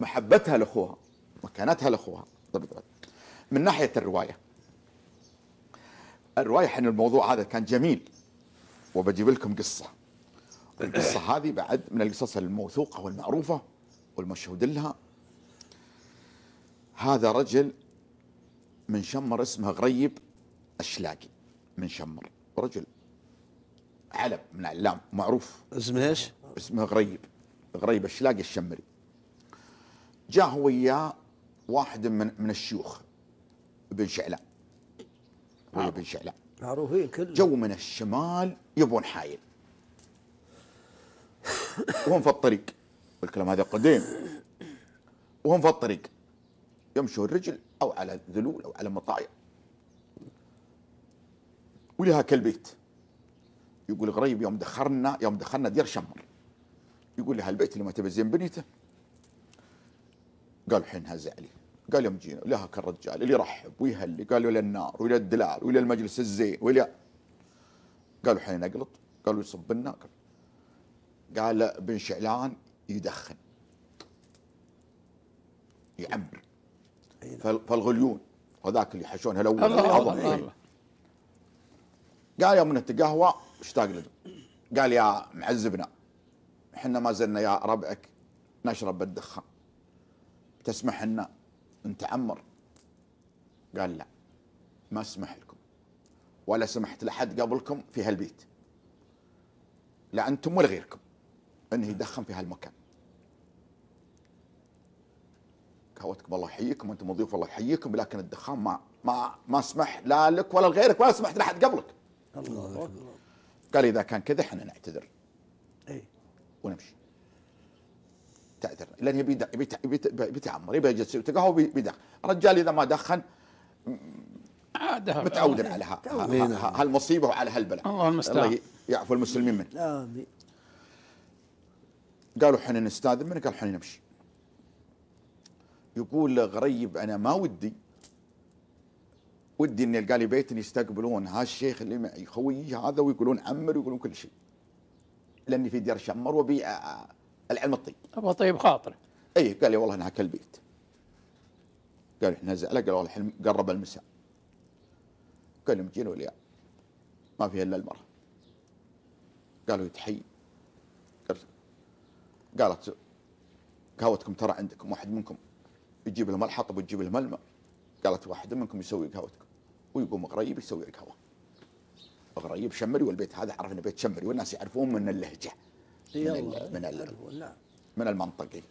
محبتها لاخوها مكانتها لاخوها من ناحيه الروايه الروايه حين الموضوع هذا كان جميل وبجيب لكم قصه القصه هذه بعد من القصص الموثوقه والمعروفه والمشهود لها هذا رجل من شمر اسمه غريب الشلاقي من شمر رجل علب من علام معروف اسمه ايش؟ اسمه غريب غريب الشلاقي الشمري جاه وياه واحد من من الشيوخ ابن شعلان نعم. ويا ابن شعلان معروفين كلهم جو من الشمال يبون حايل وهم في الطريق والكلام هذا قديم وهم في الطريق يمشوا الرجل او على ذلول او على مطايا ولها كالبيت يقول غريب يوم دخلنا يوم دخلنا دير شمر يقول لها البيت اللي ما تبي زين بنيته قال الحين زعلي عليه قال يوم جينا لها كالرجال اللي يرحب ويهلي قالوا الى النار والى الدلال والى المجلس الزين والى قالوا الحين نقلط قالوا يصب لنا قال بن شعلان يدخن يعمر إيه. فالغليون هذاك اللي يحشون الاول الله الله الله قال يوم نتقهوى اشتاق له قال يا معزبنا احنا ما زلنا يا ربعك نشرب بالدخان تسمح لنا نتعمر قال لا ما اسمح لكم ولا سمحت لحد قبلكم في هالبيت لا انتم ولا غيركم انه يدخن في هالمكان قهوتكم الله يحييكم وانتم مضيوف الله يحييكم لكن الدخان ما ما ما اسمح لا لك ولا لغيرك ولا سمحت لحد قبلك الله اكبر قال اذا كان كذا احنا نعتذر اي ونمشي تعذر لان يبي بيتعمر يبي يجلس يتقهوى بيدخن الرجال اذا ما دخن عاده متعود على هالمصيبه وعلى هالبلاء الله المستعان الله يعفو المسلمين منه امين قالوا احنا نستاذن منك قال احنا نمشي يقول غريب انا ما ودي ودي اني القى لي بيت يستقبلون هالشيخ اللي معي خويي هذا ويقولون عمر ويقولون كل شيء لاني في دير شمر وبيئه العلم الطيب ابغى طيب خاطر اي قال لي والله انا هاكل البيت قال احنا زعله قال والله الحين قرب المساء قال لهم جينا واليوم ما فيها الا المراه قالوا يتحي إيه، قالت قهوتكم ترى عندكم واحد منكم يجيب لهم الحطب ويجيب لهم الماء قالت واحد منكم يسوي قهوتكم ويقوم غريب يسوي القهوه غريب شمري والبيت هذا عرف انه بيت شمري والناس يعرفون من اللهجه من من من المنطقي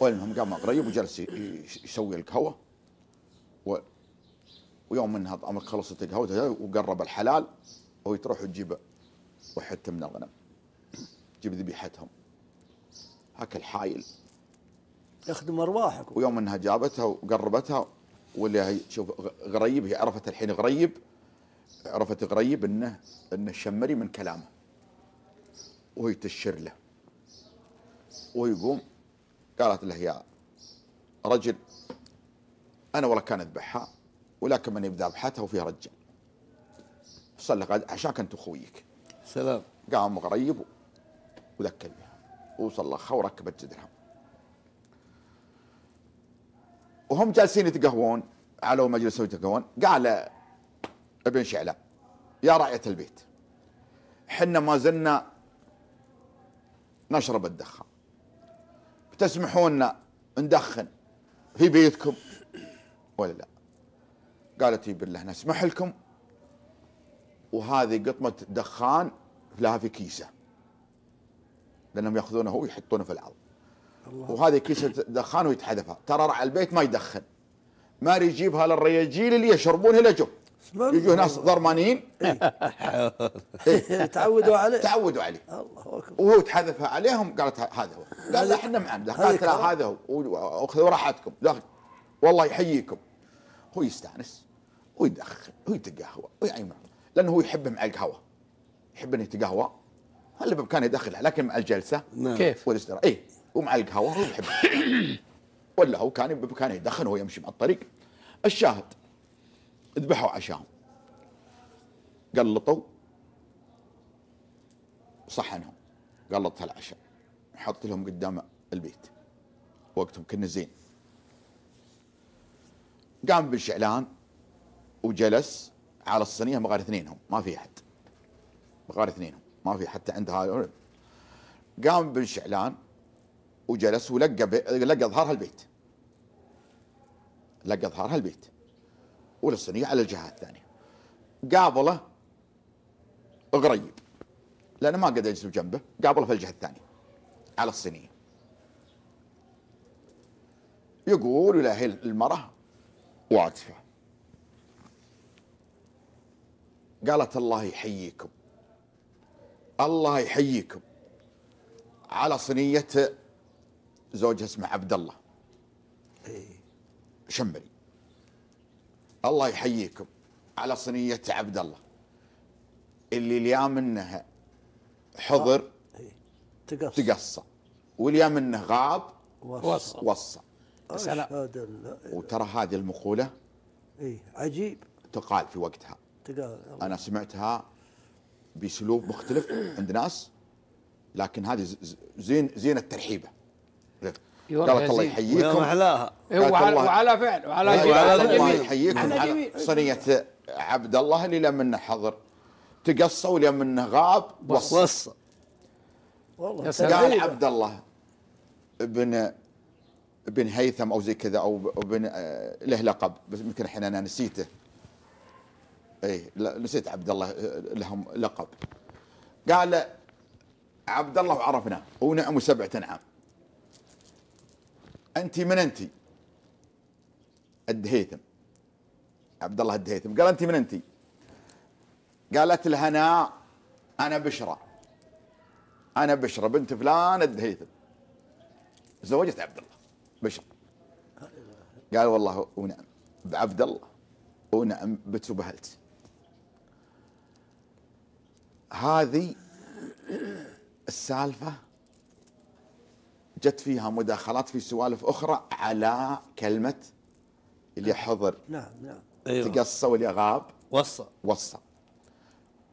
والمهم قام قريب وجلس يسوي القهوه ويوم منها هذا خلصت قهوته وقرب الحلال وهي تروح تجيب وحته من الغنم تجيب ذبيحتهم هاك الحايل يخدم ارواحك ويوم انها جابتها وقربتها واللي هي شوف غريب هي عرفت الحين غريب عرفت غريب انه انه الشمري من كلامه ويتشر له ويقوم قالت له يا رجل أنا ولا كان أذبحها ولكن من يبدأ ذبحتها وفيها رجال صلى قال عشاك أنت وخويك سلام قام غريب وذكر بها وصلخها وركبت جدرها وهم جالسين يتقهوون على مجلس يتقهوون قال ابن شعلة يا راعية البيت حنا ما زلنا نشرب الدخان لنا ندخن في بيتكم ولا لا قالت اي بالله نسمح لكم وهذه قطمة دخان لها في كيسة لأنهم يأخذونه ويحطونه في الأرض وهذه كيسة دخان ويتحذفها ترى على البيت ما يدخن ما يجيبها للرياجيل اللي يشربونها لجو يجوا ناس ضرمانيين إيه. إيه. إيه. تعودوا عليه تعودوا عليه الله اكبر وهو تحذفها عليهم قالت هذا هو قال احنا معنا قالت لا هذا هو وخذوا راحتكم والله يحييكم هو يستانس ويدخن ويتقهوى معهم لانه هو يحب مع القهوه يحب انه يتقهوى هلا بامكانه يدخلها لكن مع الجلسه نعم. كيف والاستراحه اي ومع القهوه هو يحب ولا هو كان بامكانه يدخن وهو يمشي مع الطريق الشاهد ذبحوا عشاهم قلطوا صحنهم قلط العشاء حط لهم قدام البيت وقتهم كنا زين قام بالشعلان وجلس على الصينيه مغار اثنينهم ما في احد مغار اثنينهم ما في حتى عند هذا قام بالشعلان وجلس ولقى لقى ظهرها البيت لقى ظهرها البيت الصينيه على الجهة الثانية قابله قريب لأنه ما قد يجلس بجنبه قابله في الجهة الثانية على الصينية يقول هي المرأة واقفه قالت الله يحييكم الله يحييكم على صينية زوجها اسمه عبد الله إيه. شمري الله يحييكم على صينية عبد الله اللي اليوم منه حضر آه. إيه. تقص تقص واليا منه غاب وصى وصى إيه. وترى هذه المقولة اي عجيب تقال في وقتها تقال أنا سمعتها بأسلوب مختلف عند ناس لكن هذه زين زين الترحيبة قالت الله يحييكم محلاها إيه، وعلى, وعلى فعل وعلى جميل الله يحييكم على صينية عبد الله اللي لم حضر تقصى لم منه غاب وص وص والله قال عبد الله ابن ابن هيثم او زي كذا او ابن آه، له لقب بس يمكن الحين انا نسيته اي نسيت عبد الله آه، لهم لقب قال عبد الله وعرفناه ونعم سبعة نعم انت من انت الدهيثم عبد الله الدهيثم قال انت من انت قالت لها انا بشرى انا بشرى بنت فلان الدهيثم زوجت عبد الله بشرى قال والله ونعم بعبد الله ونعم بت هذه السالفه جت فيها مداخلات في سوالف اخرى على كلمه اللي حضر نعم نعم أيوة. تقصى واللي غاب وصى وصى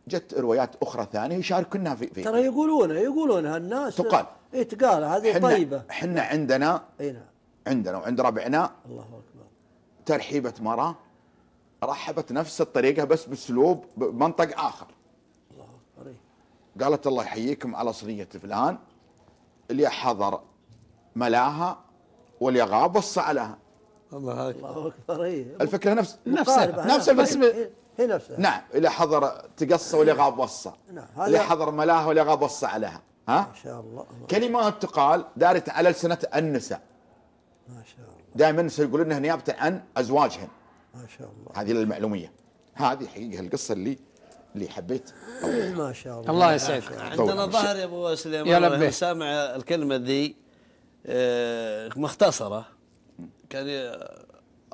جت روايات اخرى ثانيه يشاركونا في, في ترى يقولونها يقولونها الناس تقال اي تقال هذه حنا طيبه احنا عندنا اي نعم عندنا وعند ربعنا الله اكبر ترحيبه مراه رحبت نفس الطريقه بس باسلوب بمنطق اخر الله اكبر قالت الله يحييكم على صنية فلان اللي حضر ملاها واليغاب وصى عليها الله اكبر الله اكبر الفكره نفس نفسها نعم، نفس الفكره نعم. هي نفسها نعم الى حضر تقصى واليغاب وصى نعم حضر ملاها واليغاب وصى عليها ها ما شاء الله كلمات تقال دارت على لسنة النساء ما شاء الله دائما النساء يقولون انها نيابة عن ازواجهن ما شاء الله هذه للمعلومية هذه حقيقة القصة اللي اللي حبيت ما شاء الله الله يسعدك عندنا ظهر يا ابو سليمان يا سامع الكلمة ذي آه، مختصره كان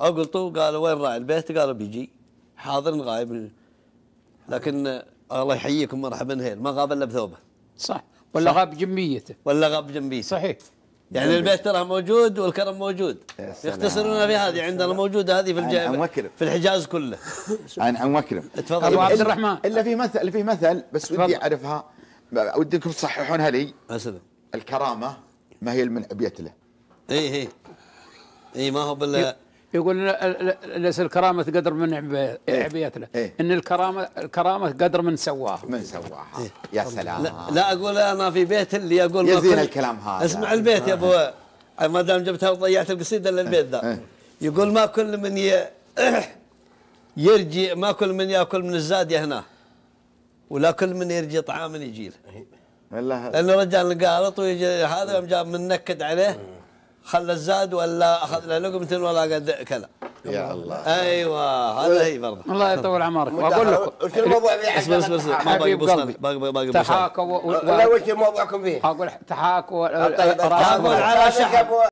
اقلطوا قالوا وين راعي البيت قالوا بيجي حاضر غايب لكن الله يحييكم مرحبا هيل ما غاب الا بثوبه صح ولا صح. غاب جنبيته ولا غاب جنبيته صحيح يعني البيت ترى موجود والكرم موجود يختصرون في هذه عندنا موجوده هذه في الجامع في الحجاز كله عن عن مكرم تفضل ابو عبد الرحمن الا في مثل في مثل بس ودي اعرفها ودي انكم تصححونها لي اسلم الكرامه ما هي المنع بيت له اي اي اي ما هو بال يقول ليس الكرامة قدر من عبيت نعم يعني له إيه؟ إن الكرامة الكرامة قدر من سواها من سواها إيه؟ يا سلام لا, لا أقول أنا في بيت اللي أقول يزين كل... الكلام هذا اسمع البيت يا أبو ما دام جبتها وضيعت القصيدة للبيت ذا يقول ما كل من ي... يرجي ما كل من ياكل من الزاد هنا ولا كل من يرجي طعام يجيله لانه رجال قالط ويجي هذا يوم جاب من نكد عليه خلى الزاد ولا اخذ له لقمه ولا قد كذا يا الله ايوه هذا هي برضه الله يطول عمرك واقول لكم وش الموضوع اسمع اسمع اصبر ما باقي بوصل باقي باقي تحاكوا لا وش موضوعكم فيه؟ اقول تحاكوا طيب، اقول على شحن